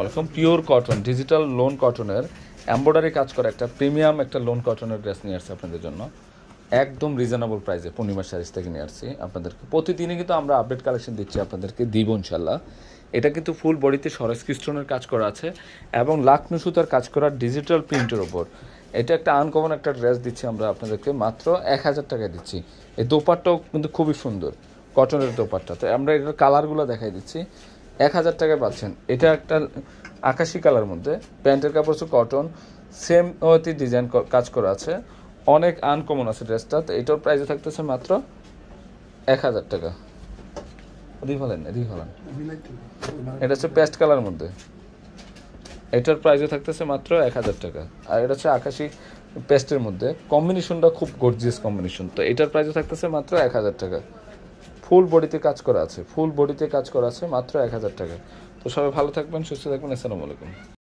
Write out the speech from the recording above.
ওয়ালাইকুম pure cotton digital lawn কটনের embroidery কাজ করা একটা প্রিমিয়াম একটা লোন কটনের ড্রেস নিয়ে আসছে আপনাদের জন্য একদম রিজনেবল প্রাইসে পূর্ণিমা সাইজ থেকে নিয়ে আসছি আপনাদেরকে প্রতিদিনই কিন্তু আমরা আপডেট কালেকশন দিচ্ছি আপনাদেরকে দিব ইনশাল্লাহ এটা কিন্তু ফুল বডিতে সরস্কৃষ্টনের কাজ করা আছে এবং লাকনু সুতার কাজ করা ডিজিটাল প্রিন্টের ওপর এটা একটা আনকমন একটা ড্রেস দিচ্ছি আমরা আপনাদেরকে মাত্র এক হাজার টাকায় দিচ্ছি এই দোপারটাও কিন্তু খুবই সুন্দর কটনের দোপারটা তো আমরা এটার কালারগুলো দেখাই দিচ্ছি এক হাজার টাকা পাচ্ছেন এটা একটা আকাশি কালার মধ্যে প্যান্টের কাপড় হচ্ছে কটন সেম ওয়েতে ডিজাইন কাজ করা আছে অনেক আনকমন আছে ড্রেসটা তো এটার প্রাইসে থাকতেছে মাত্র এক হাজার টাকা রিভালেন রিভালেন এটা হচ্ছে পেস্ট কালার মধ্যে এটার প্রাইসে থাকতেছে মাত্র এক হাজার টাকা আর এটা হচ্ছে আকাশি পেস্টের মধ্যে কম্বিনেশনটা খুব গর্জিয়াস কম্বিনেশন তো এটার প্রাইসে থাকতেছে মাত্র এক হাজার টাকা ফুল বডিতে কাজ করা আছে ফুল বডিতে কাজ করা আছে মাত্র এক হাজার টাকা তো সবাই ভালো থাকবেন সুস্থ থাকবেন আসসালামু আলাইকুম